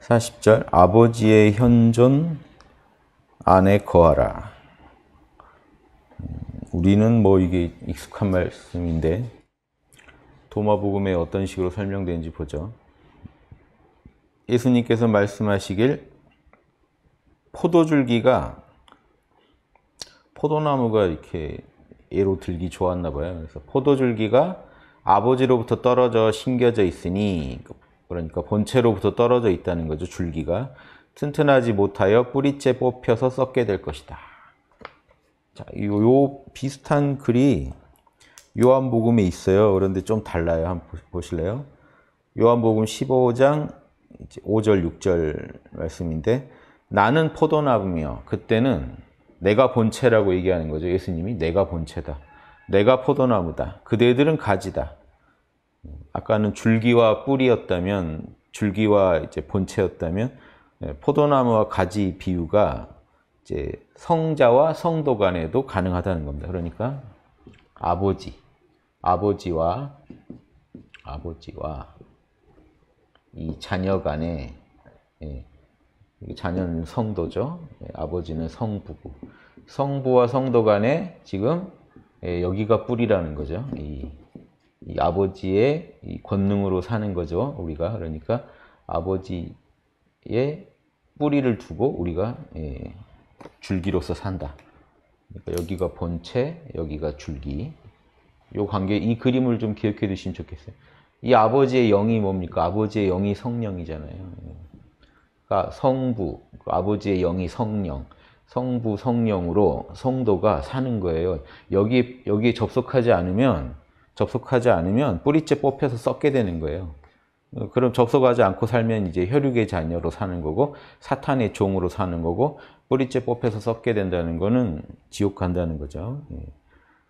40절 아버지의 현존 안에 거하라. 음, 우리는 뭐 이게 익숙한 말씀인데 도마복음에 어떤 식으로 설명되는지 보죠. 예수님께서 말씀하시길 포도줄기가 포도나무가 이렇게 예로 들기 좋았나 봐요. 그래서 포도줄기가 아버지로부터 떨어져 심겨져 있으니 그 그러니까 본체로부터 떨어져 있다는 거죠. 줄기가 튼튼하지 못하여 뿌리째 뽑혀서 썩게 될 것이다. 자, 요, 요 비슷한 글이 요한복음에 있어요. 그런데 좀 달라요. 한번 보실래요? 요한복음 15장 5절 6절 말씀인데 나는 포도나무며 그때는 내가 본체라고 얘기하는 거죠. 예수님이 내가 본체다. 내가 포도나무다. 그대들은 가지다. 아까는 줄기와 뿌리였다면 줄기와 이제 본체였다면 예, 포도나무와 가지 비유가 이제 성자와 성도 간에도 가능하다는 겁니다. 그러니까 아버지, 아버지와 아버지와 이 자녀 간에 예, 자녀는 성도죠. 예, 아버지는 성부고 성부와 성도 간에 지금 예, 여기가 뿌리라는 거죠. 이이 아버지의 이 권능으로 사는 거죠. 우리가 그러니까 아버지의 뿌리를 두고 우리가 예, 줄기로서 산다. 그러니까 여기가 본체, 여기가 줄기. 요 관계 이 그림을 좀 기억해 두시면 좋겠어요. 이 아버지의 영이 뭡니까? 아버지의 영이 성령이잖아요. 그러니까 성부, 아버지의 영이 성령. 성부 성령으로 성도가 사는 거예요. 여기 여기에 접속하지 않으면 접속하지 않으면 뿌리째 뽑혀서 썩게 되는 거예요. 어, 그럼 접속하지 않고 살면 이제 혈육의 자녀로 사는 거고 사탄의 종으로 사는 거고 뿌리째 뽑혀서 썩게 된다는 거는 지옥 간다는 거죠. 예.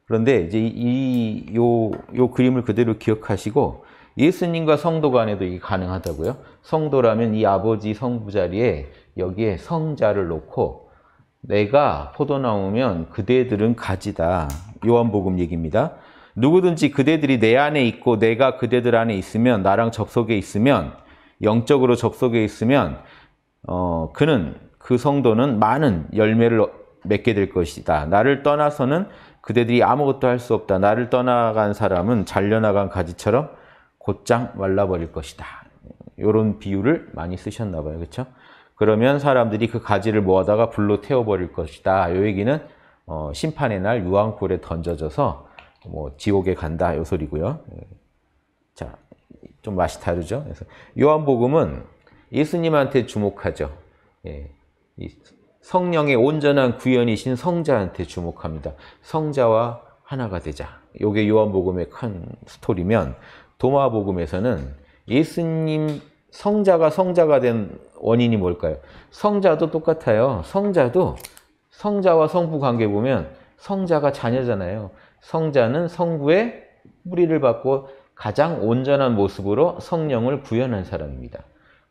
그런데 이제 이 요 요 그림을 그대로 기억하시고 예수님과 성도 간에도 이게 가능하다고요. 성도라면 이 아버지 성부 자리에 여기에 성자를 놓고 내가 포도 나오면 그대들은 가지다. 요한복음 얘기입니다. 누구든지 그대들이 내 안에 있고 내가 그대들 안에 있으면 나랑 접속에 있으면 영적으로 접속에 있으면 어, 그는 그 성도는 많은 열매를 맺게 될 것이다. 나를 떠나서는 그대들이 아무것도 할 수 없다. 나를 떠나간 사람은 잘려나간 가지처럼 곧장 말라버릴 것이다. 이런 비유를 많이 쓰셨나 봐요. 그렇죠? 그러면 사람들이 그 가지를 모아다가 불로 태워버릴 것이다. 이 얘기는 어, 심판의 날 유황굴에 던져져서 뭐 지옥에 간다 요 소리고요. 예. 자, 좀 맛이 다르죠. 그래서 요한복음은 예수님한테 주목하죠. 예, 성령의 온전한 구현이신 성자한테 주목합니다. 성자와 하나가 되자. 요게 요한복음의 큰 스토리면 도마복음에서는 예수님 성자가 성자가 된 원인이 뭘까요? 성자도 똑같아요. 성자도 성자와 성부 관계 보면 성자가 자녀잖아요. 성자는 성부의 뿌리를 받고 가장 온전한 모습으로 성령을 구현한 사람입니다.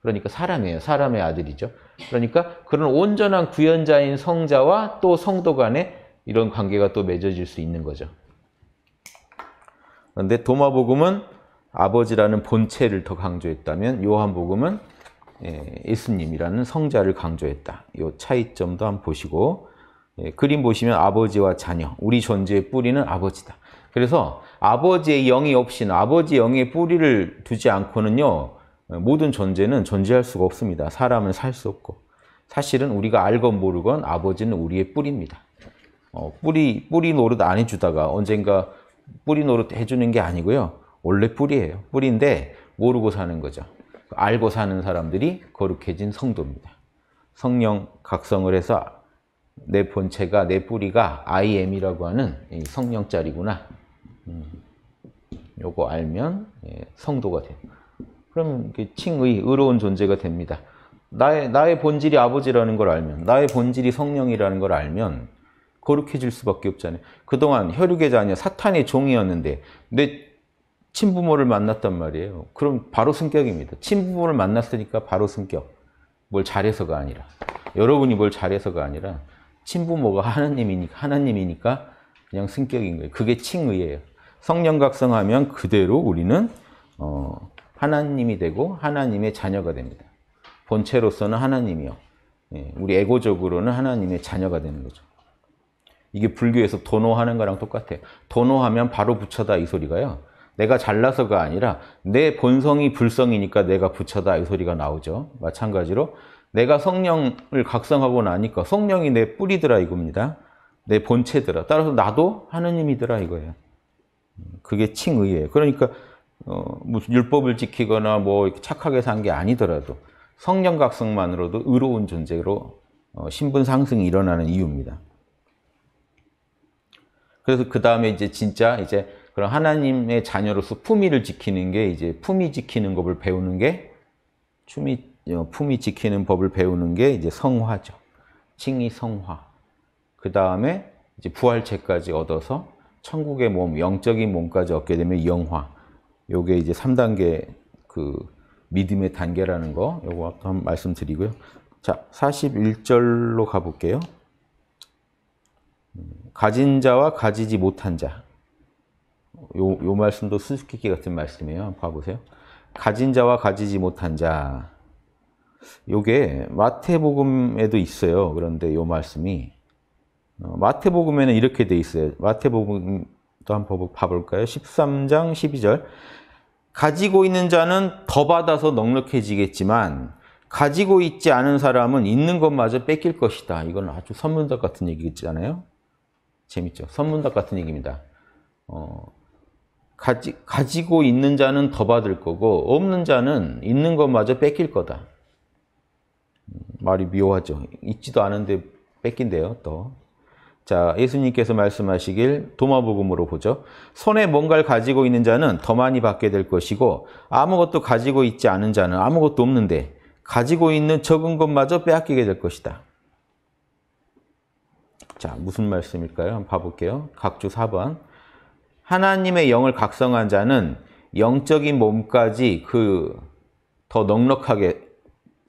그러니까 사람이에요. 사람의 아들이죠. 그러니까 그런 온전한 구현자인 성자와 또 성도 간에 이런 관계가 또 맺어질 수 있는 거죠. 그런데 도마복음은 아버지라는 본체를 더 강조했다면 요한복음은 예, 예수님이라는 성자를 강조했다. 이 차이점도 한번 보시고 예, 그림 보시면 아버지와 자녀, 우리 존재의 뿌리는 아버지다. 그래서 아버지의 영이 없이는 아버지 영의 뿌리를 두지 않고는요. 예, 모든 존재는 존재할 수가 없습니다. 사람은 살 수 없고. 사실은 우리가 알건 모르건 아버지는 우리의 뿌리입니다. 어, 뿌리, 뿌리 노릇 안 해주다가 언젠가 뿌리 노릇 해주는 게 아니고요. 원래 뿌리예요. 뿌리인데 모르고 사는 거죠. 알고 사는 사람들이 거룩해진 성도입니다. 성령 각성을 해서 내 본체가, 내 뿌리가 IM이라고 하는 성령짜리구나. 음, 요거 알면 예, 성도가 돼 그럼 칭의, 의로운 존재가 됩니다. 나의, 나의 본질이 아버지라는 걸 알면, 나의 본질이 성령이라는 걸 알면 거룩해질 수밖에 없잖아요. 그동안 혈육의 자녀, 사탄의 종이었는데 내 친부모를 만났단 말이에요. 그럼 바로 성격입니다. 친부모를 만났으니까 바로 성격. 뭘 잘해서가 아니라. 여러분이 뭘 잘해서가 아니라 친부모가 하나님이니까, 하나님이니까 그냥 승격인 거예요. 그게 칭의예요. 성령각성하면 그대로 우리는 어, 하나님이 되고 하나님의 자녀가 됩니다. 본체로서는 하나님이요. 예, 우리 에고적으로는 하나님의 자녀가 되는 거죠. 이게 불교에서 도노하는 거랑 똑같아요. 도노하면 바로 부처다 이 소리가요. 내가 잘나서가 아니라 내 본성이 불성이니까 내가 부처다 이 소리가 나오죠. 마찬가지로 내가 성령을 각성하고 나니까 성령이 내 뿌리더라 이겁니다. 내 본체더라. 따라서 나도 하느님이더라 이거예요. 그게 칭의예요. 그러니까 어, 무슨 율법을 지키거나 뭐 착하게 산 게 아니더라도 성령 각성만으로도 의로운 존재로 어, 신분 상승이 일어나는 이유입니다. 그래서 그 다음에 이제 진짜 이제 그런 하나님의 자녀로서 품위를 지키는 게 이제 품위 지키는 법을 배우는 게 춤이 품위 지키는 법을 배우는 게 이제 성화죠. 칭이 성화. 그 다음에 이제 부활체까지 얻어서 천국의 몸, 영적인 몸까지 얻게 되면 영화. 요게 이제 3단계 그 믿음의 단계라는 거, 요거 한번 말씀드리고요. 자, 41절로 가볼게요. 가진 자와 가지지 못한 자. 요, 요 말씀도 수수께끼 같은 말씀이에요. 봐보세요. 가진 자와 가지지 못한 자. 요게 마태복음에도 있어요. 그런데 요 말씀이 어, 마태복음에는 이렇게 돼 있어요. 마태복음도 한번 봐볼까요? 13장 12절 가지고 있는 자는 더 받아서 넉넉해지겠지만 가지고 있지 않은 사람은 있는 것마저 뺏길 것이다. 이건 아주 선문답 같은 얘기잖아요. 재밌죠? 선문답 같은 얘기입니다. 어, 가지, 가지고 있는 자는 더 받을 거고 없는 자는 있는 것마저 뺏길 거다. 말이 묘하죠. 있지도 않은데 뺏긴대요, 또. 자, 예수님께서 말씀하시길 도마복음으로 보죠. 손에 뭔가를 가지고 있는 자는 더 많이 받게 될 것이고 아무것도 가지고 있지 않은 자는 아무것도 없는데 가지고 있는 적은 것마저 빼앗기게 될 것이다. 자, 무슨 말씀일까요? 한번 봐볼게요. 각주 4번. 하나님의 영을 각성한 자는 영적인 몸까지 그 더 넉넉하게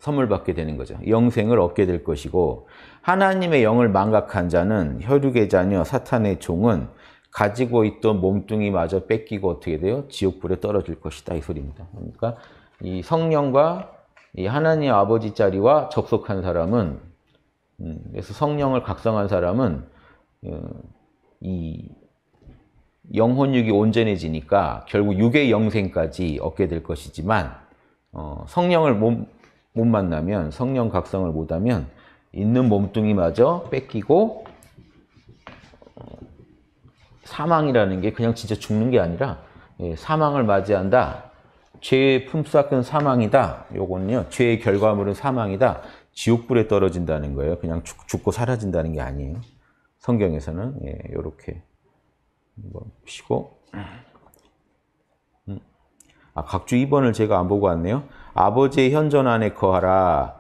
선물 받게 되는 거죠. 영생을 얻게 될 것이고 하나님의 영을 망각한 자는 혈육의 자녀 사탄의 종은 가지고 있던 몸뚱이마저 뺏기고 어떻게 돼요? 지옥불에 떨어질 것이다 이 소리입니다. 그러니까 이 성령과 이 하나님 아버지 자리와 접속한 사람은 음, 그래서 성령을 각성한 사람은 어, 이 영혼육이 온전해지니까 결국 육의 영생까지 얻게 될 것이지만 어, 성령을 몸못 만나면 성령 각성을 못하면 있는 몸뚱이마저 뺏기고 어, 사망이라는 게 그냥 진짜 죽는 게 아니라 예, 사망을 맞이한다. 죄의 품삯은 사망이다. 요거는요. 죄의 결과물은 사망이다. 지옥불에 떨어진다는 거예요. 그냥 죽, 고 사라진다는 게 아니에요. 성경에서는 예, 요렇게 한번 보시고 음. 아, 각주 2번을 제가 안 보고 왔네요. 아버지의 현존 안에 거하라.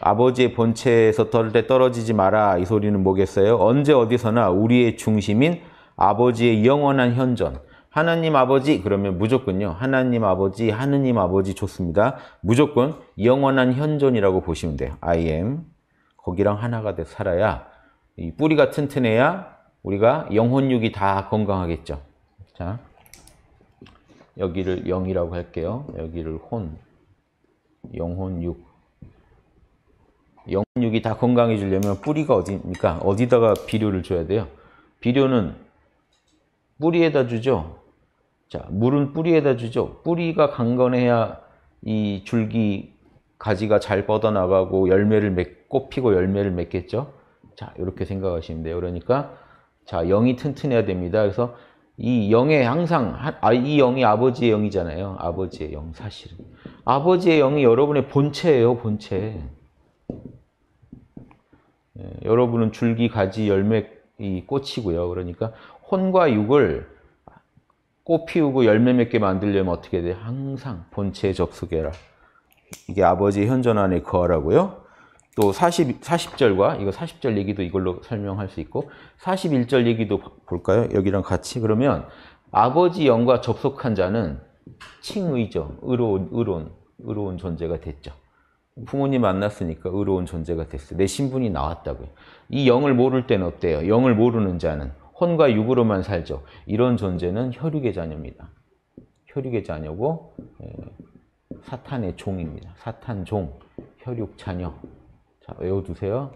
아버지의 본체에서 절대 떨어지지 마라. 이 소리는 뭐겠어요? 언제 어디서나 우리의 중심인 아버지의 영원한 현존. 하나님 아버지 그러면 무조건요. 하나님 아버지, 하느님 아버지 좋습니다. 무조건 영원한 현존이라고 보시면 돼요. I am. 거기랑 하나가 돼 살아야 이 뿌리가 튼튼해야 우리가 영혼육이 다 건강하겠죠. 자, 여기를 영이라고 할게요. 여기를 혼. 영혼 육. 영혼 육이 다 건강해지려면 뿌리가 어디입니까? 그러니까 어디다가 비료를 줘야 돼요? 비료는 뿌리에다 주죠. 자, 물은 뿌리에다 주죠. 뿌리가 강건해야 이 줄기 가지가 잘 뻗어나가고 열매를 맺, 꽃 피고 열매를 맺겠죠. 자, 이렇게 생각하시면 돼요. 그러니까 자, 영이 튼튼해야 됩니다. 그래서 이 영에 항상 아, 이 영이 아버지의 영이잖아요. 아버지의 영 사실은 아버지의 영이 여러분의 본체예요. 본체. 예, 여러분은 줄기, 가지, 열매, 이 꽃이고요. 그러니까 혼과 육을 꽃 피우고 열매 맺게 만들려면 어떻게 돼? 항상 본체에 접속해라. 이게 아버지 현존 안에 거하라고요. 또 40, 40절과 이거 40절 얘기도 이걸로 설명할 수 있고 41절 얘기도 볼까요? 여기랑 같이 그러면 아버지 영과 접속한 자는 칭의죠. 의로운, 의로운, 의로운 존재가 됐죠. 부모님 만났으니까 의로운 존재가 됐어. 요내 신분이 나왔다고요. 이 영을 모를 때는 어때요? 영을 모르는 자는 혼과 육으로만 살죠. 이런 존재는 혈육의 자녀입니다. 혈육의 자녀고 예, 사탄의 종입니다. 사탄 종, 혈육 자녀. 자, 외워두세요.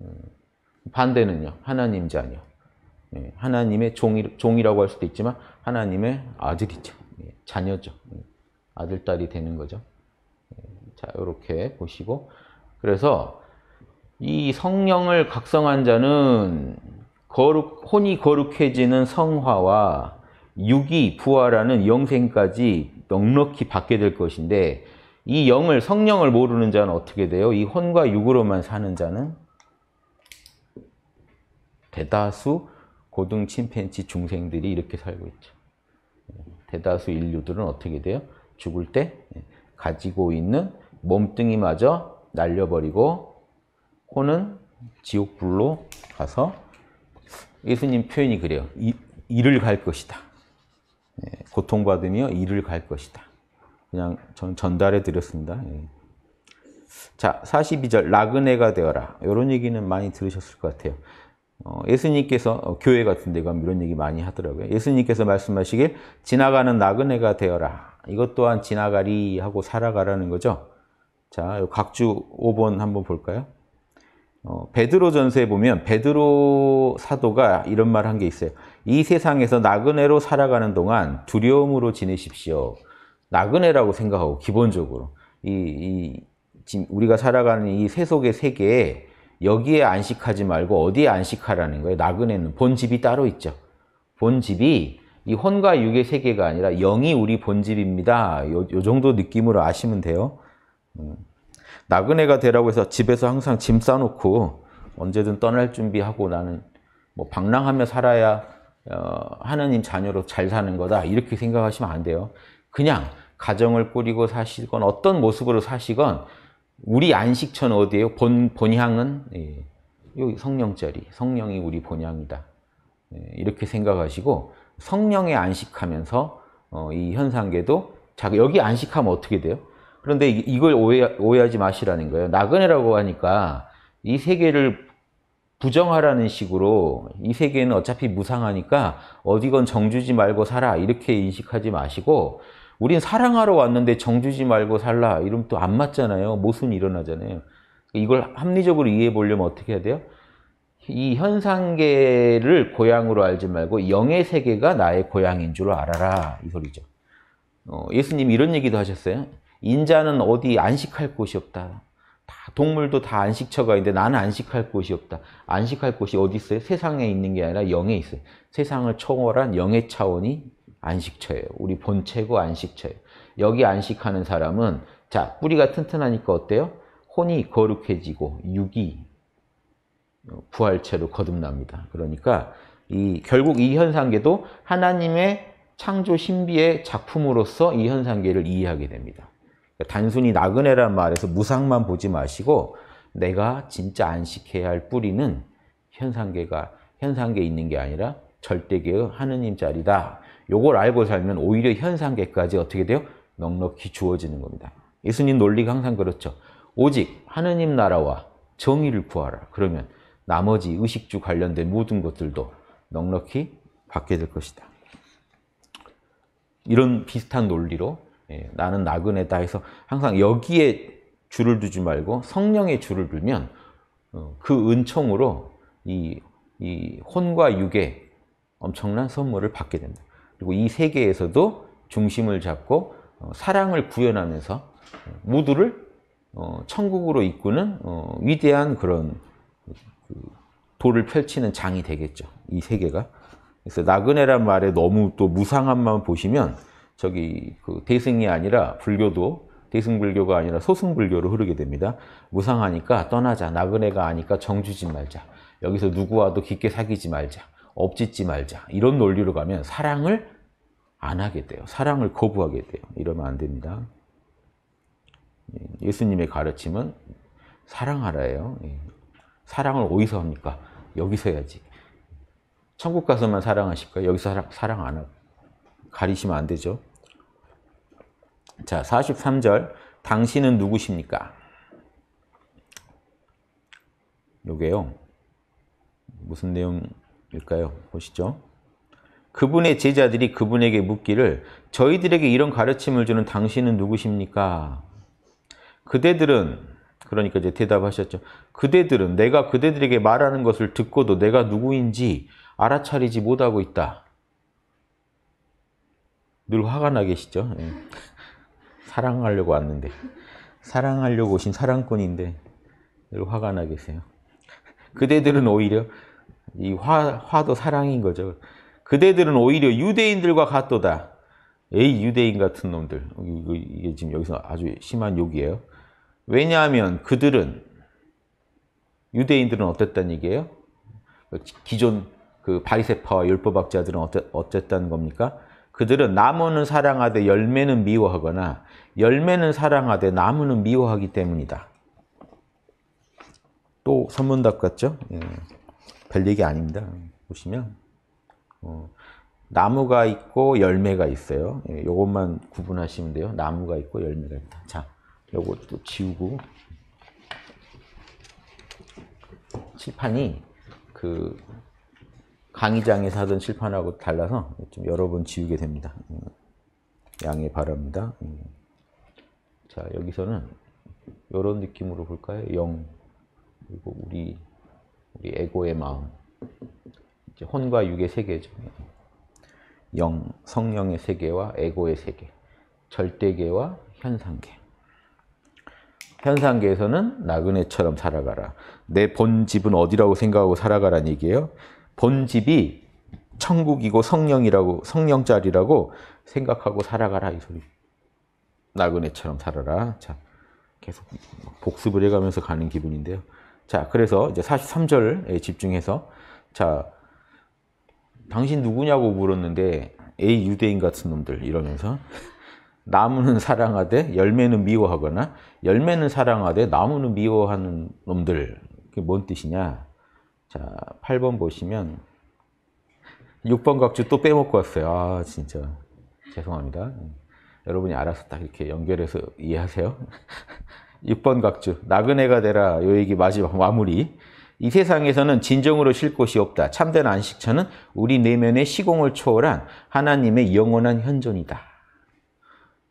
음, 반대는요. 하나님 자녀. 예, 하나님의 종이, 종이라고 할 수도 있지만 하나님의 아들이죠. 예, 자녀죠. 예, 아들, 딸이 되는 거죠. 자, 이렇게 보시고 그래서 이 성령을 각성한 자는 거룩, 혼이 거룩해지는 성화와 육이 부활하는 영생까지 넉넉히 받게 될 것인데 이 영을 성령을 모르는 자는 어떻게 돼요? 이 혼과 육으로만 사는 자는 대다수 고등 침팬지 중생들이 이렇게 살고 있죠. 대다수 인류들은 어떻게 돼요? 죽을 때 가지고 있는 몸뚱이마저 날려버리고 혼은 지옥불로 가서 예수님 표현이 그래요. 이, 일을 갈 것이다. 예, 고통받으며 일을 갈 것이다. 그냥 전, 전달해 드렸습니다. 예. 자, 42절 라그네가 되어라. 이런 얘기는 많이 들으셨을 것 같아요. 어, 예수님께서 어, 교회 같은 데 가면 뭐 이런 얘기 많이 하더라고요. 예수님께서 말씀하시길 지나가는 나그네가 되어라. 이것 또한 지나가리 하고 살아가라는 거죠. 자, 각주 5번 한번 볼까요? 어, 베드로 전서에 보면 베드로 사도가 이런 말 한 게 있어요. 이 세상에서 나그네로 살아가는 동안 두려움으로 지내십시오. 나그네라고 생각하고 기본적으로 이, 이 지금 우리가 살아가는 이 세속의 세계에 여기에 안식하지 말고 어디에 안식하라는 거예요. 나그네는 본 집이 따로 있죠. 본 집이 이 혼과 육의 세계가 아니라 영이 우리 본집입니다. 요, 요 정도 느낌으로 아시면 돼요. 음. 나그네가 되라고 해서 집에서 항상 짐 싸놓고 언제든 떠날 준비하고 나는 뭐 방랑하며 살아야 어, 하나님 자녀로 잘 사는 거다 이렇게 생각하시면 안 돼요. 그냥 가정을 꾸리고 사시건 어떤 모습으로 사시건 우리 안식처 는 어디예요? 본, 본향은 예, 여기 성령자리, 성령이 우리 본향이다. 예, 이렇게 생각하시고 성령에 안식하면서 어, 이 현상계도 자, 여기 안식하면 어떻게 돼요? 그런데 이걸 오해, 오해하지 마시라는 거예요. 나그네라고 하니까 이 세계를 부정하라는 식으로 이 세계는 어차피 무상하니까 어디건 정주지 말고 살아 이렇게 인식하지 마시고 우린 사랑하러 왔는데 정주지 말고 살라 이러면 또 안 맞잖아요. 모순이 일어나잖아요. 이걸 합리적으로 이해해 보려면 어떻게 해야 돼요? 이 현상계를 고향으로 알지 말고 영의 세계가 나의 고향인 줄 알아라 이 소리죠. 어, 예수님이 런 얘기도 하셨어요. 인자는 어디 안식할 곳이 없다. 다 동물도 다 안식처가 있는데 나는 안식할 곳이 없다. 안식할 곳이 어디 있어요? 세상에 있는 게 아니라 영에 있어요. 세상을 초월한 영의 차원이 안식처예요. 우리 본체고 안식처예요. 여기 안식하는 사람은 자 뿌리가 튼튼하니까 어때요? 혼이 거룩해지고 육이 부활체로 거듭납니다. 그러니까 이 결국 이 현상계도 하나님의 창조 신비의 작품으로서 이 현상계를 이해하게 됩니다. 그러니까 단순히 나그네란 말에서 무상만 보지 마시고 내가 진짜 안식해야 할 뿌리는 현상계가 현상계에 있는 게 아니라 절대계의 하느님 자리다 요걸 알고 살면 오히려 현상계까지 어떻게 돼요? 넉넉히 주어지는 겁니다. 예수님 논리가 항상 그렇죠. 오직 하느님 나라와 정의를 구하라. 그러면 나머지 의식주 관련된 모든 것들도 넉넉히 받게 될 것이다. 이런 비슷한 논리로 예, 나는 나그네다 해서 항상 여기에 줄을 두지 말고 성령의 줄을 두면 어, 그 은총으로 이, 이 혼과 육의 엄청난 선물을 받게 된다. 그리고 이 세계에서도 중심을 잡고 어, 사랑을 구현하면서 어, 모두를 어, 천국으로 이끄는 위대한 그런 그, 돌을 펼치는 장이 되겠죠. 이 세계가. 그래서 나그네란 말에 너무 또 무상함만 보시면 저기 그 대승이 아니라 불교도 대승불교가 아니라 소승불교로 흐르게 됩니다. 무상하니까 떠나자. 나그네가 아니까 정주지 말자. 여기서 누구와도 깊게 사귀지 말자. 엎짓지 말자 이런 논리로 가면 사랑을 안 하게 돼요. 사랑을 거부하게 돼요. 이러면 안 됩니다. 예, 예수님의 가르침은 사랑하라예요. 예. 사랑을 어디서 합니까? 여기서 해야지. 천국 가서만 사랑하실까요? 여기서 사랑, 사랑 안 하고 가리시면 안 되죠. 자, 43절 당신은 누구십니까? 요게요. 무슨 내용 일까요? 보시죠. 그분의 제자들이 그분에게 묻기를 저희들에게 이런 가르침을 주는 당신은 누구십니까? 그대들은 그러니까 이제 대답하셨죠. 그대들은 내가 그대들에게 말하는 것을 듣고도 내가 누구인지 알아차리지 못하고 있다. 늘 화가 나 계시죠? 예. 사랑하려고 왔는데 사랑하려고 오신 사랑꾼인데 늘 화가 나 계세요. 그대들은 오히려 이 화, 화도 사랑인 거죠. 그대들은 오히려 유대인들과 같도다. 에이 유대인 같은 놈들. 이게 지금 여기서 아주 심한 욕이에요. 왜냐하면 그들은 유대인들은 어땠단 얘기예요? 기존 그 바리세파와 율법학자들은 어땠, 어쨌 겁니까? 그들은 나무는 사랑하되 열매는 미워하거나 열매는 사랑하되 나무는 미워하기 때문이다. 또 선문답 같죠? 예. 별 얘기 아닙니다. 보시면 어, 나무가 있고 열매가 있어요. 이것만 예, 구분하시면 돼요. 나무가 있고 열매가 있다. 자, 요것도 지우고 칠판이 그 강의장에서 하던 칠판하고 달라서 좀 여러 번 지우게 됩니다. 음, 양해 바랍니다. 음. 자, 여기서는 이런 느낌으로 볼까요? 0 그리고 우리 우리 에고의 마음. 이제 혼과 육의 세계죠. 영, 성령의 세계와 에고의 세계. 절대계와 현상계. 현상계에서는 나그네처럼 살아가라. 내 본집은 어디라고 생각하고 살아가라는 얘기예요. 본집이 천국이고 성령이라고 성령자리라고 생각하고 살아가라 이 소리. 나그네처럼 살아라. 자, 계속 복습을 해가면서 가는 기분인데요. 자, 그래서 이제 43절에 집중해서 자, 당신 누구냐고 물었는데 A 유대인 같은 놈들 이러면서 나무는 사랑하되 열매는 미워하거나 열매는 사랑하되 나무는 미워하는 놈들 그게 뭔 뜻이냐 자 8번 보시면 6번 각주 또 빼먹고 왔어요 아 진짜 죄송합니다 음. 여러분이 알아서 딱 이렇게 연결해서 이해하세요 6번 각주 나그네가 되라 요 얘기 마지막 마무리 이 세상에서는 진정으로 쉴 곳이 없다. 참된 안식처는 우리 내면의 시공을 초월한 하나님의 영원한 현존이다.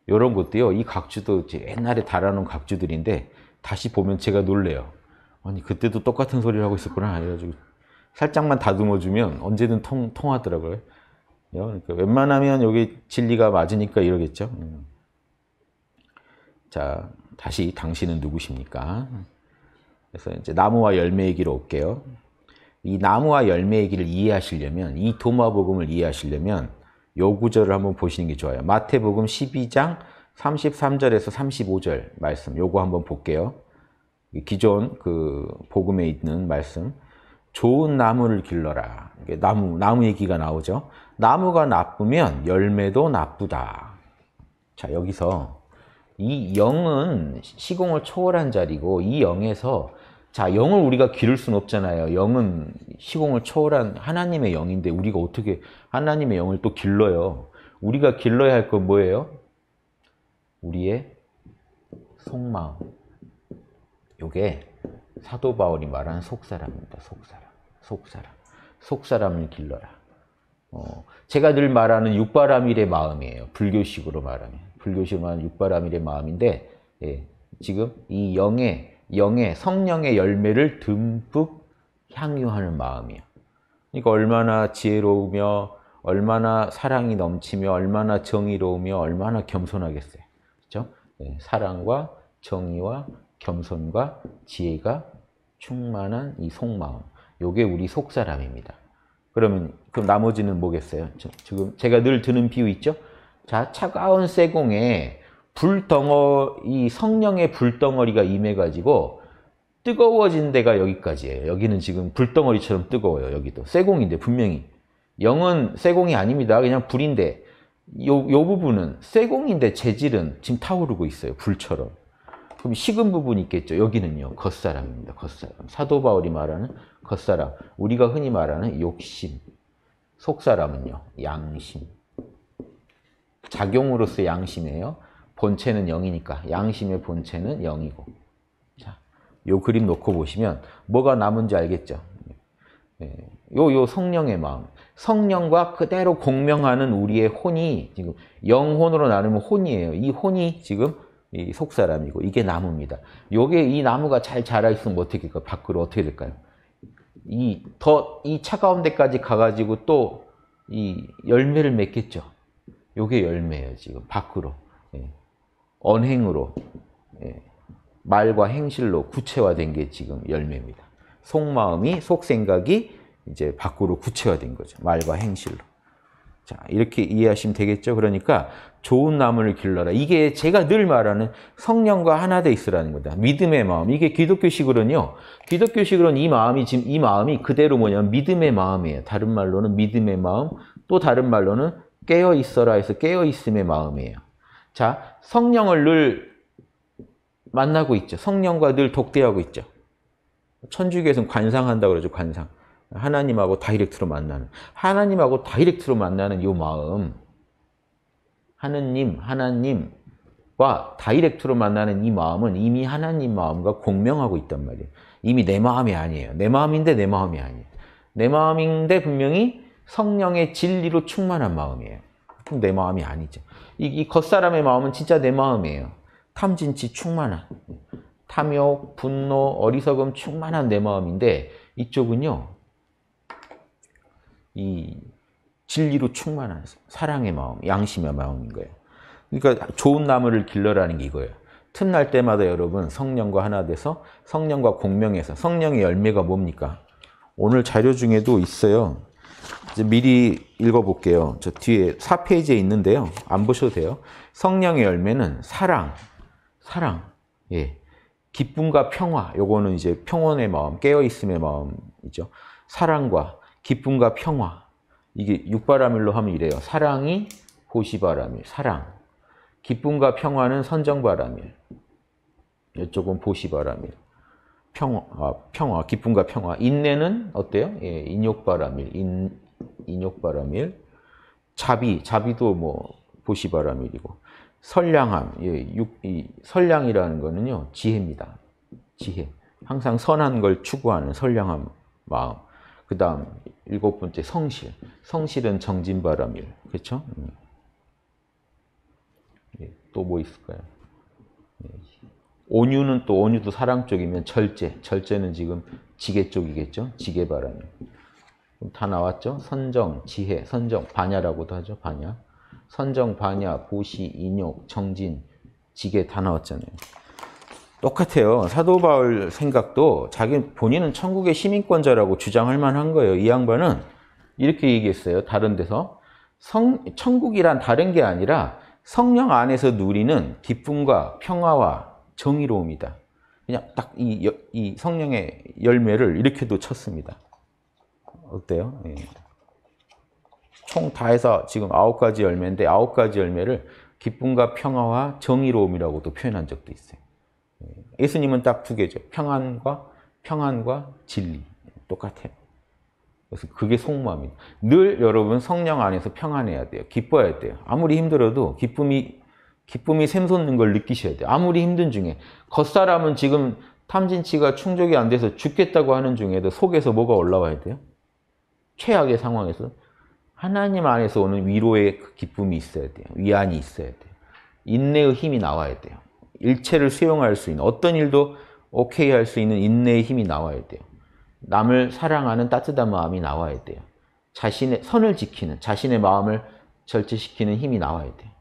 이런 것도요. 이 각주도 옛날에 달아놓은 각주들인데 다시 보면 제가 놀래요. 아니 그때도 똑같은 소리를 하고 있었구나. 그래가지고 살짝만 다듬어주면 언제든 통, 통하더라고요. 그러니까 웬만하면 여기 진리가 맞으니까 이러겠죠. 음. 자, 다시 당신은 누구십니까? 그래서 이제 나무와 열매 얘기로 올게요. 이 나무와 열매 얘기를 이해하시려면 이 도마복음을 이해하시려면 요 구절을 한번 보시는 게 좋아요. 마태복음 12장 33절에서 35절 말씀 요거 한번 볼게요. 기존 그 복음에 있는 말씀 좋은 나무를 길러라. 나무, 나무 얘기가 나오죠. 나무가 나쁘면 열매도 나쁘다. 자, 여기서 이 0은 시공을 초월한 자리고 이 0에서 자 0을 우리가 기를 수는 없잖아요. 0은 시공을 초월한 하나님의 0인데 우리가 어떻게 하나님의 0을 또 길러요. 우리가 길러야 할 건 뭐예요? 우리의 속마음. 요게 사도 바울이 말하는 속사람입니다. 속사람. 속사람. 속사람을 길러라. 어, 제가 늘 말하는 육바람일의 마음이에요. 불교식으로 말하면. 불교식으로 육바라밀의 마음인데 예, 지금 이 영의 영의 성령의 열매를 듬뿍 향유하는 마음이에요. 그러니까 얼마나 지혜로우며 얼마나 사랑이 넘치며 얼마나 정의로우며 얼마나 겸손하겠어요. 그렇죠? 예, 사랑과 정의와 겸손과 지혜가 충만한 이 속마음. 요게 우리 속사람입니다. 그러면 그럼 나머지는 뭐겠어요? 저, 지금 제가 늘 드는 비유 있죠? 자, 차가운 쇠공에 불덩어, 이 성령의 불덩어리가 임해가지고 뜨거워진 데가 여기까지예요. 여기는 지금 불덩어리처럼 뜨거워요. 여기도. 쇠공인데, 분명히. 영은 쇠공이 아닙니다. 그냥 불인데, 요, 요 부분은 쇠공인데 재질은 지금 타오르고 있어요. 불처럼. 그럼 식은 부분이 있겠죠. 여기는요. 겉사람입니다. 겉사람. 사도 바울이 말하는 겉사람. 우리가 흔히 말하는 욕심. 속사람은요. 양심. 작용으로서 양심이에요. 본체는 0이니까 양심의 본체는 0이고 자, 요 그림 놓고 보시면 뭐가 남은지 알겠죠? 예, 요, 요 성령의 마음. 성령과 그대로 공명하는 우리의 혼이 지금 영혼으로 나누면 혼이에요. 이 혼이 지금 이 속사람이고 이게 나무입니다. 요게 이 나무가 잘 자라있으면 어떻게 될까요? 밖으로 어떻게 될까요? 이, 더, 이 차가운 데까지 가가지고 또 이 열매를 맺겠죠. 요게 열매예요, 지금. 밖으로. 예. 언행으로. 예. 말과 행실로 구체화된 게 지금 열매입니다. 속마음이, 속생각이 이제 밖으로 구체화된 거죠. 말과 행실로. 자, 이렇게 이해하시면 되겠죠? 그러니까 좋은 나무를 길러라. 이게 제가 늘 말하는 성령과 하나 돼 있으라는 거다. 믿음의 마음. 이게 기독교식으로는요. 기독교식으로는 이 마음이 지금 이 마음이 그대로 뭐냐면 믿음의 마음이에요. 다른 말로는 믿음의 마음, 또 다른 말로는 깨어 있어라 해서 깨어 있음의 마음이에요. 자, 성령을 늘 만나고 있죠. 성령과 늘 독대하고 있죠. 천주교에서는 관상한다 그러죠. 관상. 하나님하고 다이렉트로 만나는 하나님하고 다이렉트로 만나는 이 마음 하느님, 하나님과 다이렉트로 만나는 이 마음은 이미 하나님 마음과 공명하고 있단 말이에요. 이미 내 마음이 아니에요. 내 마음인데 내 마음이 아니에요. 내 마음인데 분명히 성령의 진리로 충만한 마음이에요. 보통 내 마음이 아니죠. 이, 이 겉사람의 마음은 진짜 내 마음이에요. 탐진치 충만한. 탐욕, 분노, 어리석음 충만한 내 마음인데 이쪽은요. 이 진리로 충만한 사랑의 마음, 양심의 마음인 거예요. 그러니까 좋은 나무를 길러라는 게 이거예요. 틈날 때마다 여러분 성령과 하나 돼서 성령과 공명해서 성령의 열매가 뭡니까? 오늘 자료 중에도 있어요. 이제 미리 읽어볼게요. 저 뒤에 4페이지에 있는데요. 안 보셔도 돼요. 성령의 열매는 사랑, 사랑, 예. 기쁨과 평화, 요거는 이제 평온의 마음, 깨어있음의 마음이죠. 사랑과 기쁨과 평화. 이게 육바라밀로 하면 이래요. 사랑이 보시바라밀, 사랑. 기쁨과 평화는 선정바라밀. 이쪽은 보시바라밀. 평화, 아, 평화, 기쁨과 평화. 인내는 어때요? 예, 인욕바라밀, 인, 인욕바람일, 자비, 자비도 뭐 보시바람일이고, 선량함, 예, 육, 이 선량이라는 거는요, 지혜입니다. 지혜. 항상 선한 걸 추구하는 선량한 마음. 그 다음, 일곱 번째, 성실. 성실은 정진바람일. 그렇 음. 예, 또뭐 있을까요? 예. 온유는 또, 온유도 사랑 쪽이면 절제. 절제는 지금 지계 쪽이겠죠? 지계바람일. 다 나왔죠? 선정, 지혜, 선정, 반야라고도 하죠. 반야. 선정, 반야, 보시, 인욕, 정진, 지게 다 나왔잖아요. 똑같아요. 사도 바울 생각도 자기 본인은 천국의 시민권자라고 주장할 만한 거예요. 이 양반은 이렇게 얘기했어요. 다른 데서 성, 천국이란 다른 게 아니라 성령 안에서 누리는 기쁨과 평화와 정의로움이다. 그냥 딱이이 성령의 열매를 이렇게도 쳤습니다. 어때요? 예. 총다 해서 지금 아홉 가지 열매인데 아홉 가지 열매를 기쁨과 평화와 정의로움이라고도 표현한 적도 있어요. 예. 예수님은 딱 두 개죠. 평안과 평안과 진리 똑같아요. 그래서 그게 속마음입니다. 늘 여러분 성령 안에서 평안해야 돼요. 기뻐야 돼요. 아무리 힘들어도 기쁨이 기쁨이 샘솟는 걸 느끼셔야 돼요. 아무리 힘든 중에 겉사람은 지금 탐진치가 충족이 안 돼서 죽겠다고 하는 중에도 속에서 뭐가 올라와야 돼요? 최악의 상황에서 하나님 안에서 오는 위로의 그 기쁨이 있어야 돼요. 위안이 있어야 돼요. 인내의 힘이 나와야 돼요. 일체를 수용할 수 있는 어떤 일도 오케이 할 수 있는 인내의 힘이 나와야 돼요. 남을 사랑하는 따뜻한 마음이 나와야 돼요. 자신의 선을 지키는 자신의 마음을 절제시키는 힘이 나와야 돼요.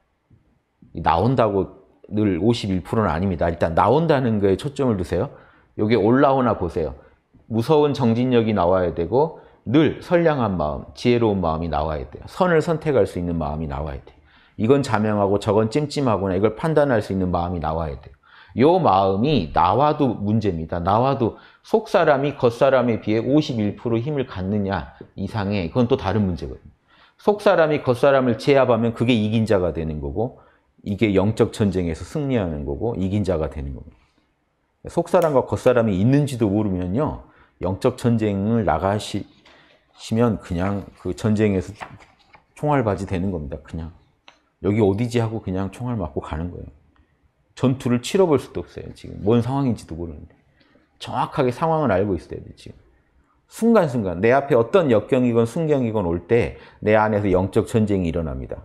나온다고 늘 51%는 아닙니다. 일단 나온다는 거에 초점을 두세요. 여기 올라오나 보세요. 무서운 정진력이 나와야 되고 늘 선량한 마음, 지혜로운 마음이 나와야 돼요. 선을 선택할 수 있는 마음이 나와야 돼요. 이건 자명하고 저건 찜찜하구나 이걸 판단할 수 있는 마음이 나와야 돼요. 요 마음이 나와도 문제입니다. 나와도 속 사람이 겉 사람에 비해 51% 힘을 갖느냐 이상의 그건 또 다른 문제거든요. 속 사람이 겉 사람을 제압하면 그게 이긴 자가 되는 거고 이게 영적 전쟁에서 승리하는 거고 이긴 자가 되는 겁니다. 속 사람과 겉 사람이 있는지도 모르면요 영적 전쟁을 나가시 시면 그냥 그 전쟁에서 총알받이 되는 겁니다. 그냥 여기 어디지 하고 그냥 총알 맞고 가는 거예요. 전투를 치러볼 수도 없어요. 지금 뭔 상황인지도 모르는데 정확하게 상황을 알고 있어야 돼 지금. 순간순간 내 앞에 어떤 역경이건 순경이건 올 때 내 안에서 영적 전쟁이 일어납니다.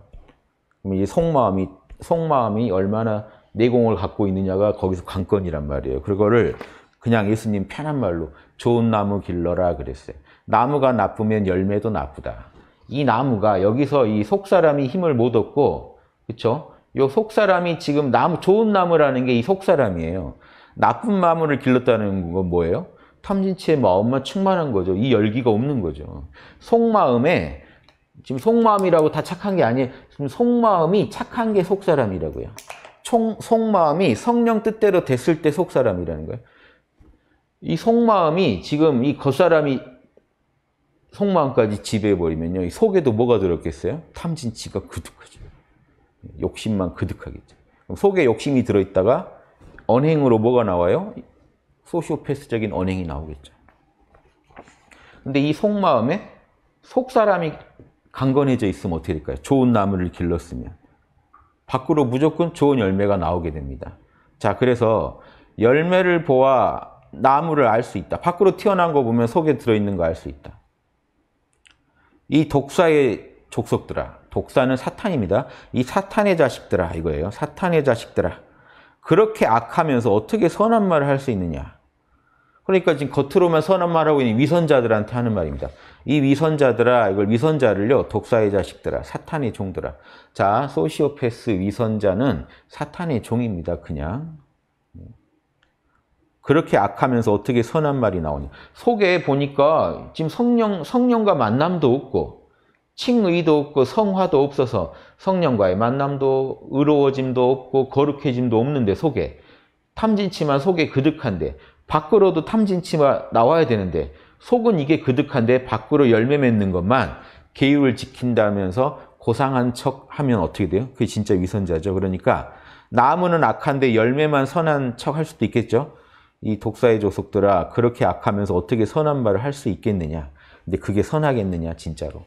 그럼 이 속마음이 속마음이 얼마나 내공을 갖고 있느냐가 거기서 관건이란 말이에요. 그거를 그냥 예수님 편한 말로 좋은 나무 길러라 그랬어요. 나무가 나쁘면 열매도 나쁘다. 이 나무가 여기서 이 속사람이 힘을 못 얻고 그렇죠? 요 속사람이 지금 나무 좋은 나무라는 게 이 속사람이에요. 나쁜 나무를 길렀다는 건 뭐예요? 탐진치의 마음만 충만한 거죠. 이 열기가 없는 거죠. 속마음에 지금 속마음이라고 다 착한 게 아니에요. 지금 속마음이 착한 게 속사람이라고요. 총, 속마음이 성령 뜻대로 됐을 때 속사람이라는 거예요. 이 속마음이 지금 이 겉사람이 속마음까지 지배해버리면요. 속에도 뭐가 들었겠어요? 탐진치가 그득하죠. 욕심만 그득하겠죠. 속에 욕심이 들어있다가 언행으로 뭐가 나와요? 소시오패스적인 언행이 나오겠죠. 근데 이 속마음에 속사람이 강건해져 있으면 어떻게 될까요? 좋은 나무를 길렀으면. 밖으로 무조건 좋은 열매가 나오게 됩니다. 자, 그래서 열매를 보아 나무를 알 수 있다. 밖으로 튀어나온 거 보면 속에 들어있는 거 알 수 있다. 이 독사의 족속들아 독사는 사탄입니다. 이 사탄의 자식들아 이거예요. 사탄의 자식들아 그렇게 악하면서 어떻게 선한 말을 할 수 있느냐. 그러니까 지금 겉으로만 선한 말하고 있는 위선자들한테 하는 말입니다. 이 위선자들아, 이걸 위선자를요, 독사의 자식들아, 사탄의 종들아. 자, 소시오패스 위선자는 사탄의 종입니다, 그냥. 그렇게 악하면서 어떻게 선한 말이 나오냐. 속에 보니까 지금 성령, 성령과 만남도 없고, 칭의도 없고, 성화도 없어서 성령과의 만남도, 의로워짐도 없고, 거룩해짐도 없는데, 속에. 탐진치만 속에 그득한데, 밖으로도 탐진치만 나와야 되는데, 속은 이게 그득한데, 밖으로 열매 맺는 것만 계율을 지킨다면서 고상한 척 하면 어떻게 돼요? 그게 진짜 위선자죠. 그러니까, 나무는 악한데 열매만 선한 척할 수도 있겠죠. 이 독사의 조속들아 그렇게 악하면서 어떻게 선한 말을 할 수 있겠느냐. 근데 그게 선하겠느냐 진짜로.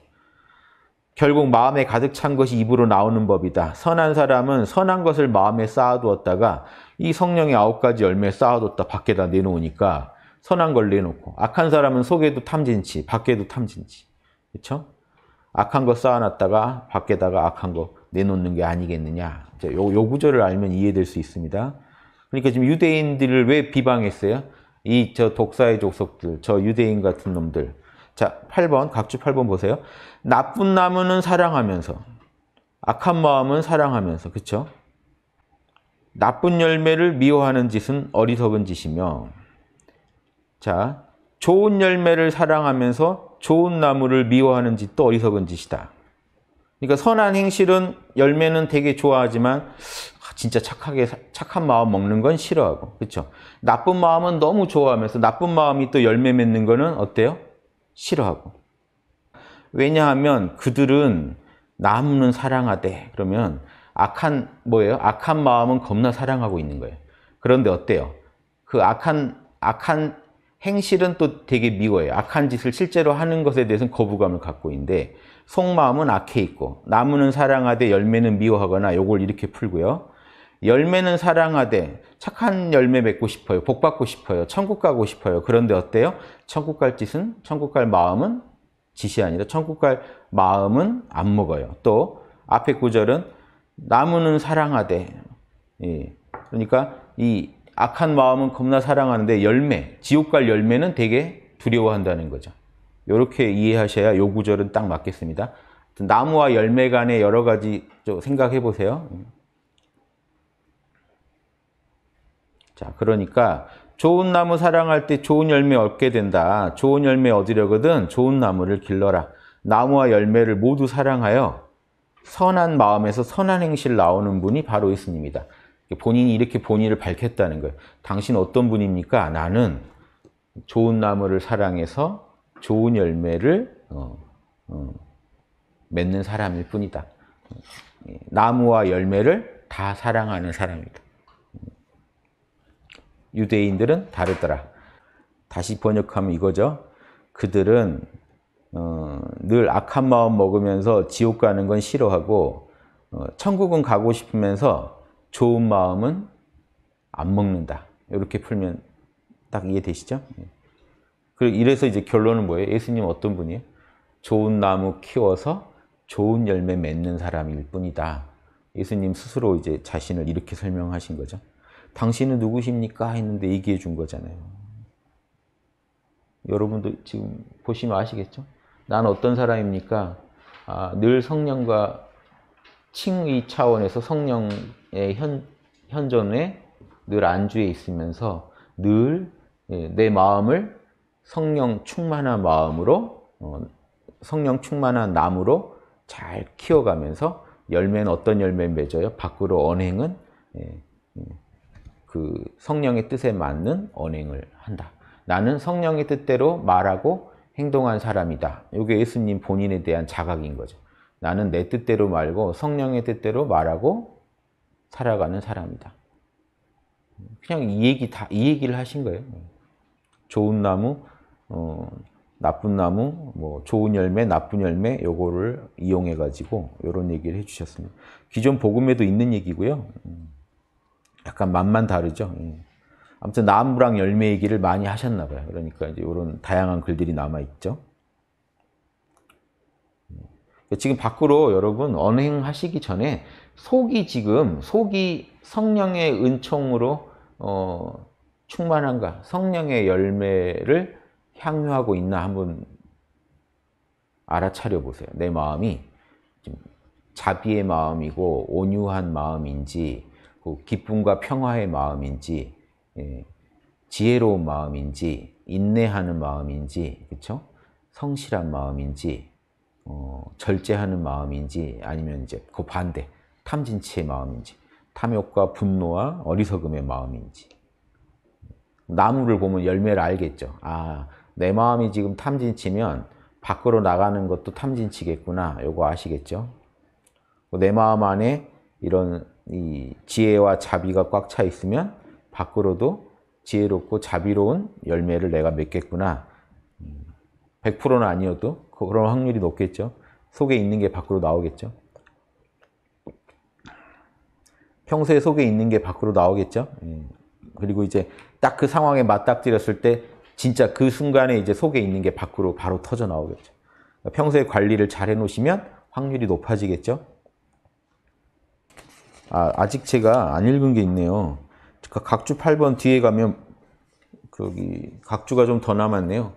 결국 마음에 가득 찬 것이 입으로 나오는 법이다. 선한 사람은 선한 것을 마음에 쌓아두었다가 이 성령의 아홉 가지 열매 쌓아뒀다 밖에다 내놓으니까 선한 걸 내놓고 악한 사람은 속에도 탐진치 밖에도 탐진치 그렇죠? 악한 거 쌓아놨다가 밖에다가 악한 거 내놓는 게 아니겠느냐. 요, 요 구절을 알면 이해될 수 있습니다. 그러니까 지금 유대인들을 왜 비방했어요? 이 저 독사의 족속들, 저 유대인 같은 놈들. 자, 8번, 각주 8번 보세요. 나쁜 나무는 사랑하면서, 악한 마음은 사랑하면서, 그쵸? 나쁜 열매를 미워하는 짓은 어리석은 짓이며, 자, 좋은 열매를 사랑하면서 좋은 나무를 미워하는 짓도 어리석은 짓이다. 그러니까 선한 행실은 열매는 되게 좋아하지만 진짜 착하게 착한 마음 먹는 건 싫어하고 그렇죠? 나쁜 마음은 너무 좋아하면서 나쁜 마음이 또 열매 맺는 거는 어때요? 싫어하고 왜냐하면 그들은 나무는 사랑하되 그러면 악한 뭐예요? 악한 마음은 겁나 사랑하고 있는 거예요. 그런데 어때요? 그 악한 악한 행실은 또 되게 미워해요. 악한 짓을 실제로 하는 것에 대해서는 거부감을 갖고 있는데 속마음은 악해 있고 나무는 사랑하되 열매는 미워하거나 요걸 이렇게 풀고요. 열매는 사랑하되 착한 열매 맺고 싶어요. 복 받고 싶어요. 천국 가고 싶어요. 그런데 어때요? 천국 갈 짓은 천국 갈 마음은 짓이 아니라 천국 갈 마음은 안 먹어요. 또 앞에 구절은 나무는 사랑하되 예. 그러니까 이 악한 마음은 겁나 사랑하는데 열매, 지옥 갈 열매는 되게 두려워한다는 거죠. 이렇게 이해하셔야 요 구절은 딱 맞겠습니다. 나무와 열매 간의 여러 가지 생각해 보세요. 자, 그러니까 좋은 나무 사랑할 때 좋은 열매 얻게 된다. 좋은 열매 얻으려거든 좋은 나무를 길러라. 나무와 열매를 모두 사랑하여 선한 마음에서 선한 행실 나오는 분이 바로 예수님이다. 본인이 이렇게 본인을 밝혔다는 거예요. 당신 어떤 분입니까? 나는 좋은 나무를 사랑해서 좋은 열매를 어, 어, 맺는 사람일 뿐이다. 예, 나무와 열매를 다 사랑하는 사람이다. 유대인들은 다르더라. 다시 번역하면 이거죠. 그들은 어, 늘 악한 마음 먹으면서 지옥 가는 건 싫어하고 어, 천국은 가고 싶으면서 좋은 마음은 안 먹는다. 이렇게 풀면 딱 이해되시죠? 예. 그리고 이래서 이제 결론은 뭐예요? 예수님 어떤 분이에요? 좋은 나무 키워서 좋은 열매 맺는 사람일 뿐이다. 예수님 스스로 이제 자신을 이렇게 설명하신 거죠. 당신은 누구십니까? 했는데 얘기해 준 거잖아요. 여러분도 지금 보시면 아시겠죠? 난 어떤 사람입니까? 아, 늘 성령과 칭의 차원에서 성령의 현, 현존에 늘 안주해 있으면서 늘내 예, 마음을 성령 충만한 마음으로 어, 성령 충만한 나무로 잘 키워가면서 열매는 어떤 열매 맺어요? 밖으로 언행은 예, 예, 그 성령의 뜻에 맞는 언행을 한다. 나는 성령의 뜻대로 말하고 행동한 사람이다. 이게 예수님 본인에 대한 자각인 거죠. 나는 내 뜻대로 말고 성령의 뜻대로 말하고 살아가는 사람이다. 그냥 이 얘기 다, 이 얘기를 하신 거예요. 좋은 나무, 어, 나쁜 나무, 뭐 좋은 열매, 나쁜 열매 요거를 이용해 가지고 요런 얘기를 해 주셨습니다. 기존 복음에도 있는 얘기고요. 약간 맛만 다르죠. 음. 아무튼 나무랑 열매 얘기를 많이 하셨나 봐요. 그러니까 이제 이런 다양한 글들이 남아 있죠. 음. 지금 밖으로 여러분 언행하시기 전에 속이 지금 속이 성령의 은총으로 어, 충만한가 성령의 열매를 향유하고 있나 한번 알아차려 보세요. 내 마음이 자비의 마음이고 온유한 마음인지 기쁨과 평화의 마음인지 예, 지혜로운 마음인지 인내하는 마음인지 그렇죠? 성실한 마음인지 어, 절제하는 마음인지 아니면 이제 그 반대 탐진치의 마음인지 탐욕과 분노와 어리석음의 마음인지 나무를 보면 열매를 알겠죠. 아, 내 마음이 지금 탐진치면 밖으로 나가는 것도 탐진치겠구나. 요거 아시겠죠? 내 마음 안에 이런 이 지혜와 자비가 꽉 차 있으면 밖으로도 지혜롭고 자비로운 열매를 내가 맺겠구나. 100%는 음, 아니어도 그런 확률이 높겠죠. 속에 있는 게 밖으로 나오겠죠. 평소에 속에 있는 게 밖으로 나오겠죠. 예. 그리고 이제 딱 그 상황에 맞닥뜨렸을 때 진짜 그 순간에 이제 속에 있는 게 밖으로 바로 터져 나오겠죠. 그러니까 평소에 관리를 잘 해놓으시면 확률이 높아지겠죠. 아, 직 제가 안 읽은 게 있네요. 그 각주 8번 뒤에 가면 거기 각주가 좀 더 남았네요.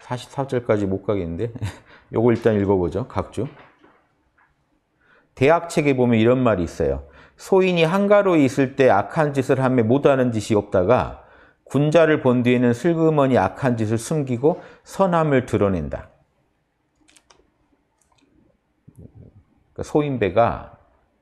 44절까지 못 가겠는데 요거 일단 읽어보죠. 각주. 대학책에 보면 이런 말이 있어요. 소인이 한가로이 있을 때 악한 짓을 하며 못하는 짓이 없다가 군자를 본 뒤에는 슬그머니 악한 짓을 숨기고 선함을 드러낸다. 그러니까 소인배가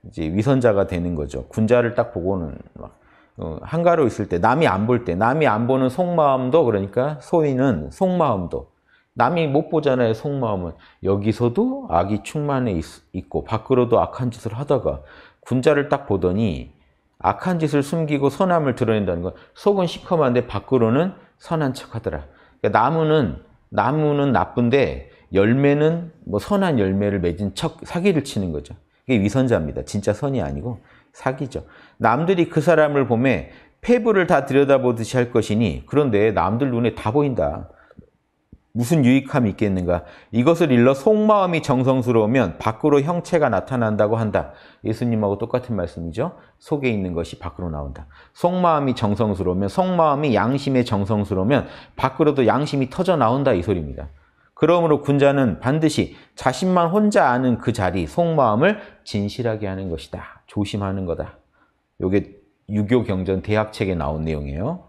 이제 위선자가 되는 거죠. 군자를 딱 보고는 막 어, 한가로 있을 때 남이 안 볼 때 남이 안 보는 속마음도 그러니까 소인은 속마음도 남이 못 보잖아요 속마음은 여기서도 악이 충만해 있, 고 밖으로도 악한 짓을 하다가 군자를 딱 보더니 악한 짓을 숨기고 선함을 드러낸다는 건 속은 시커먼데 밖으로는 선한 척하더라. 그러니까 나무는 나무는 나쁜데 열매는 뭐 선한 열매를 맺은 척 사기를 치는 거죠. 그게 위선자입니다. 진짜 선이 아니고 사기죠. 남들이 그 사람을 보매 폐부를 다 들여다보듯이 할 것이니 그런데 남들 눈에 다 보인다. 무슨 유익함이 있겠는가? 이것을 일러 속마음이 정성스러우면 밖으로 형체가 나타난다고 한다. 예수님하고 똑같은 말씀이죠. 속에 있는 것이 밖으로 나온다. 속마음이 정성스러우면, 속마음이 양심에 정성스러우면 밖으로도 양심이 터져 나온다 이 소리입니다. 그러므로 군자는 반드시 자신만 혼자 아는 그 자리, 속마음을 진실하게 하는 것이다. 조심하는 거다. 요게 유교 경전 대학책에 나온 내용이에요.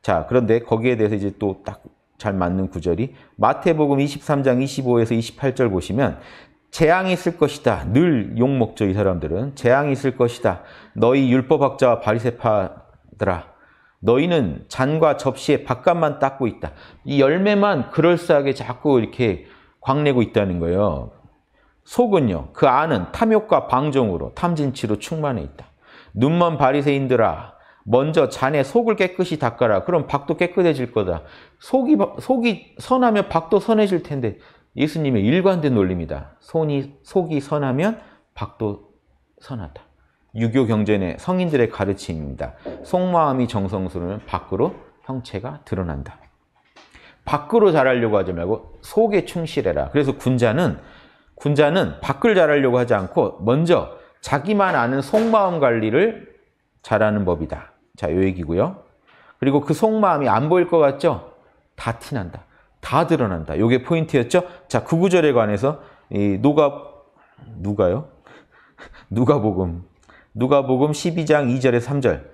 자, 그런데 거기에 대해서 이제 또 딱 잘 맞는 구절이 마태복음 23장 25에서 28절 보시면 재앙이 있을 것이다. 늘 욕먹죠, 이 사람들은. 재앙이 있을 것이다. 너희 율법학자와 바리세파들아. 너희는 잔과 접시에 바깥만 닦고 있다. 이 열매만 그럴싸하게 자꾸 이렇게 광내고 있다는 거예요. 속은요. 그 안은 탐욕과 방종으로 탐진치로 충만해 있다. 눈먼 바리새인들아 먼저 잔에 속을 깨끗이 닦아라. 그럼 밖도 깨끗해질 거다. 속이 속이 선하면 밖도 선해질 텐데 예수님의 일관된 논리입니다. 손이 속이 선하면 밖도 선하다. 유교 경제 내 성인들의 가르침입니다. 속마음이 정성스러우면 밖으로 형체가 드러난다. 밖으로 잘하려고 하지 말고 속에 충실해라. 그래서 군자는 군자는 밖을 잘하려고 하지 않고 먼저 자기만 아는 속마음 관리를 잘하는 법이다. 자, 요 얘기고요. 그리고 그 속마음이 안 보일 것 같죠? 다 티난다. 다 드러난다. 요게 포인트였죠? 자, 그 구절에 관해서 이 누가 누가요? 누가복음 누가복음 12장 2절에서 3절.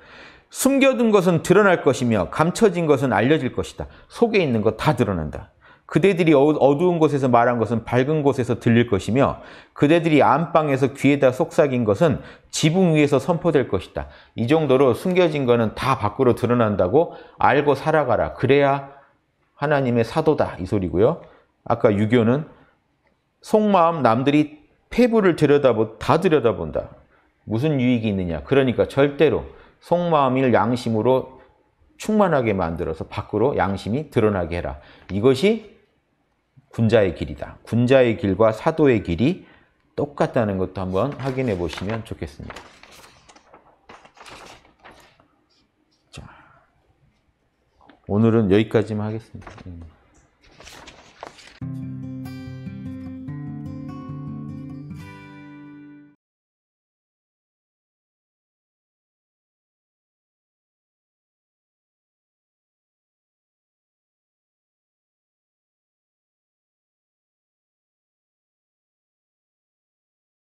숨겨둔 것은 드러날 것이며 감춰진 것은 알려질 것이다. 속에 있는 것 다 드러난다. 그대들이 어, 어두운 곳에서 말한 것은 밝은 곳에서 들릴 것이며 그대들이 안방에서 귀에다 속삭인 것은 지붕 위에서 선포될 것이다. 이 정도로 숨겨진 것은 다 밖으로 드러난다고 알고 살아가라. 그래야 하나님의 사도다. 이 소리고요. 아까 유교는 속마음 남들이 폐부를 들여다보, 다 들여다본다. 무슨 유익이 있느냐. 그러니까 절대로 속마음을 양심으로 충만하게 만들어서 밖으로 양심이 드러나게 해라. 이것이 군자의 길이다. 군자의 길과 사도의 길이 똑같다는 것도 한번 확인해 보시면 좋겠습니다. 자, 오늘은 여기까지만 하겠습니다. 예.